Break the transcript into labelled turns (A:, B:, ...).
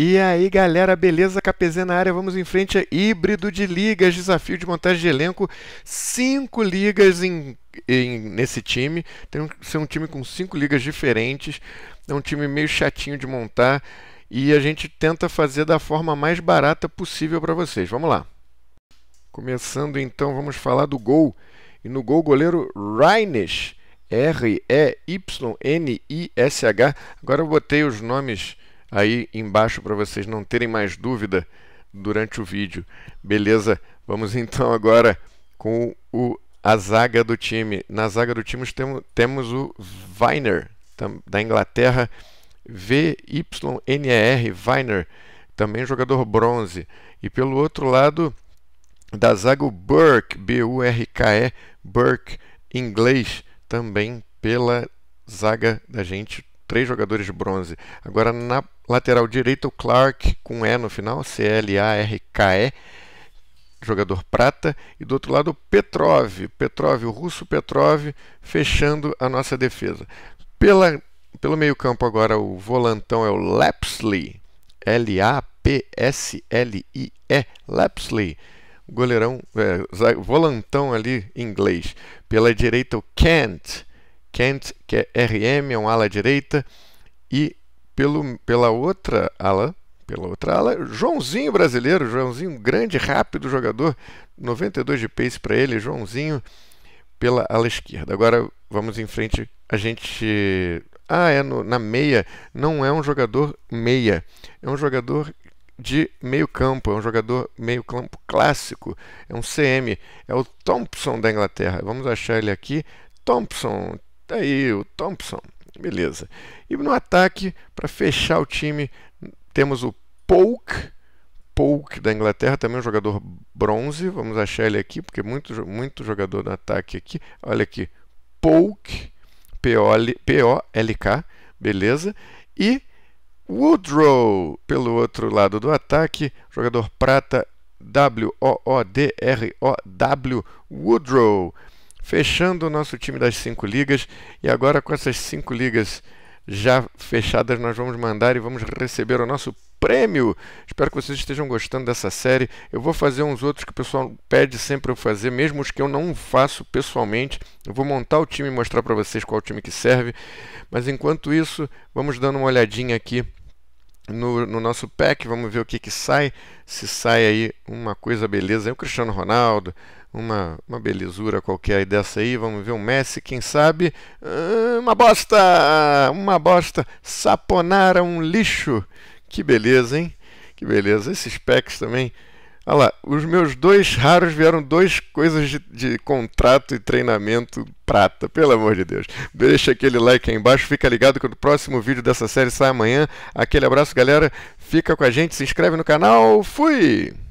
A: E aí, galera, beleza? KPZ na área, vamos em frente a híbrido de ligas, desafio de montagem de elenco, cinco ligas em, em, nesse time, tem que ser um time com cinco ligas diferentes, é um time meio chatinho de montar e a gente tenta fazer da forma mais barata possível para vocês. Vamos lá. Começando então, vamos falar do gol. E no gol, goleiro Reines, R-E-Y-N-I-S-H. Agora eu botei os nomes aí embaixo para vocês não terem mais dúvida durante o vídeo. Beleza? Vamos então agora com o, a zaga do time. Na zaga do time temos, temos o Viner, da Inglaterra, V-Y-N-E-R, Viner, também jogador bronze. E pelo outro lado da zaga o Burke, B-U-R-K-E, Burke, inglês, também pela zaga da gente três jogadores de bronze. Agora na lateral direita, o Clark com E no final, C-L-A-R-K-E, jogador prata. E do outro lado, o Petrov, Petrov, o russo Petrov, fechando a nossa defesa. Pela, pelo meio-campo agora, o volantão é o Lapsley, L-A-P-S-L-I-E, Lapsley goleirão, é, volantão ali inglês. Pela direita o Kent, Kent, que é RM, é um ala direita, e pelo, pela outra ala, pela outra ala, Joãozinho brasileiro, Joãozinho grande, rápido jogador, 92 de pace para ele, Joãozinho pela ala esquerda. Agora vamos em frente, a gente ah, é no, na meia, não é um jogador meia, é um jogador de meio campo, é um jogador meio campo clássico, é um CM, é o Thompson da Inglaterra. Vamos achar ele aqui. Thompson, Tá aí o Thompson. Beleza. E no ataque, para fechar o time, temos o Polk. Polk da Inglaterra, também um jogador bronze. Vamos achar ele aqui, porque muito, muito jogador no ataque aqui. Olha aqui. Polk. P-O-L-K. Beleza. E Woodrow, pelo outro lado do ataque, jogador prata W-O-O-D-R-O-W, Woodrow fechando o nosso time das cinco ligas. E agora, com essas cinco ligas já fechadas, nós vamos mandar e vamos receber o nosso prêmio. Espero que vocês estejam gostando dessa série. Eu vou fazer uns outros que o pessoal pede sempre eu fazer, mesmo os que eu não faço pessoalmente. Eu vou montar o time e mostrar para vocês qual time que serve. Mas enquanto isso, vamos dando uma olhadinha aqui no, no, nosso pack, vamos ver o que, que sai. Se sai aí uma coisa beleza, aí é o Cristiano Ronaldo, uma, uma belezura qualquer dessa aí, vamos ver um Messi, quem sabe. Ah, uma bosta! Uma bosta! Saponara um lixo! Que beleza, hein? Que beleza! Esses packs também Olha lá, os meus dois raros vieram dois coisas de, de, contrato e treinamento prata, pelo amor de Deus. Deixa aquele like aí embaixo, fica ligado que o próximo vídeo dessa série sai amanhã. Aquele abraço, galera. Fica com a gente, se inscreve no canal. Fui!